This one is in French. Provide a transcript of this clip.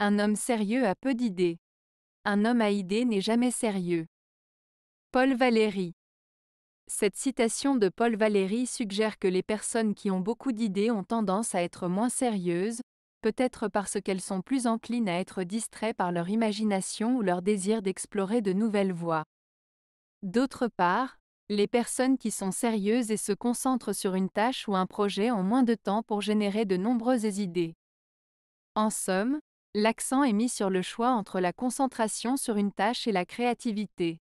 Un homme sérieux a peu d'idées. Un homme à idées n'est jamais sérieux. Paul Valéry. Cette citation de Paul Valéry suggère que les personnes qui ont beaucoup d'idées ont tendance à être moins sérieuses, peut-être parce qu'elles sont plus enclines à être distraites par leur imagination ou leur désir d'explorer de nouvelles voies. D'autre part, les personnes qui sont sérieuses et se concentrent sur une tâche ou un projet ont moins de temps pour générer de nombreuses idées. En somme, L'accent est mis sur le choix entre la concentration sur une tâche et la créativité.